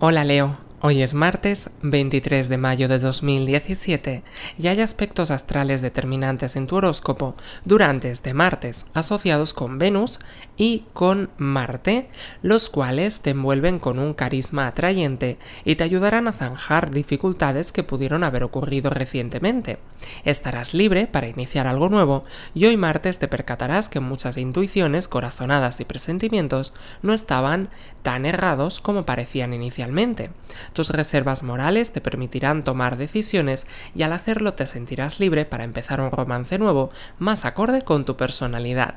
Hola Leo. Hoy es martes 23 de mayo de 2017 y hay aspectos astrales determinantes en tu horóscopo durante este martes asociados con Venus y con Marte, los cuales te envuelven con un carisma atrayente y te ayudarán a zanjar dificultades que pudieron haber ocurrido recientemente. Estarás libre para iniciar algo nuevo y hoy martes te percatarás que muchas intuiciones, corazonadas y presentimientos no estaban tan errados como parecían inicialmente tus reservas morales te permitirán tomar decisiones y al hacerlo te sentirás libre para empezar un romance nuevo más acorde con tu personalidad.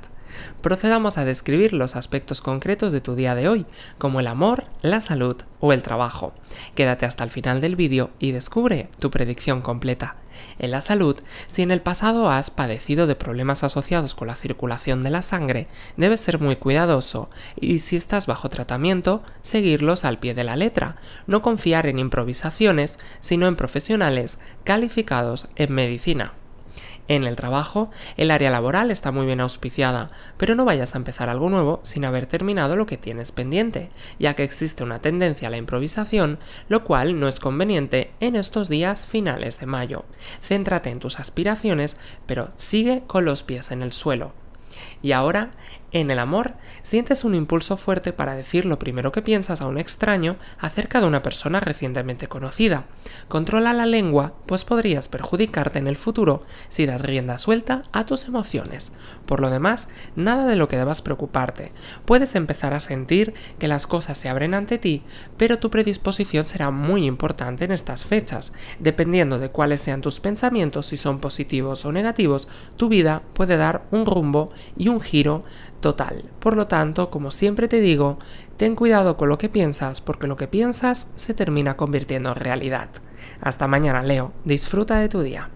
Procedamos a describir los aspectos concretos de tu día de hoy, como el amor, la salud o el trabajo. Quédate hasta el final del vídeo y descubre tu predicción completa. En la salud, si en el pasado has padecido de problemas asociados con la circulación de la sangre, debes ser muy cuidadoso y si estás bajo tratamiento, seguirlos al pie de la letra. No confiar en improvisaciones, sino en profesionales calificados en medicina. En el trabajo, el área laboral está muy bien auspiciada, pero no vayas a empezar algo nuevo sin haber terminado lo que tienes pendiente, ya que existe una tendencia a la improvisación, lo cual no es conveniente en estos días finales de mayo. Céntrate en tus aspiraciones, pero sigue con los pies en el suelo. Y ahora, en el amor, sientes un impulso fuerte para decir lo primero que piensas a un extraño acerca de una persona recientemente conocida. Controla la lengua, pues podrías perjudicarte en el futuro si das rienda suelta a tus emociones. Por lo demás, nada de lo que debas preocuparte. Puedes empezar a sentir que las cosas se abren ante ti, pero tu predisposición será muy importante en estas fechas. Dependiendo de cuáles sean tus pensamientos, si son positivos o negativos, tu vida puede dar un rumbo y un giro total. Por lo tanto, como siempre te digo, ten cuidado con lo que piensas porque lo que piensas se termina convirtiendo en realidad. Hasta mañana, Leo. Disfruta de tu día.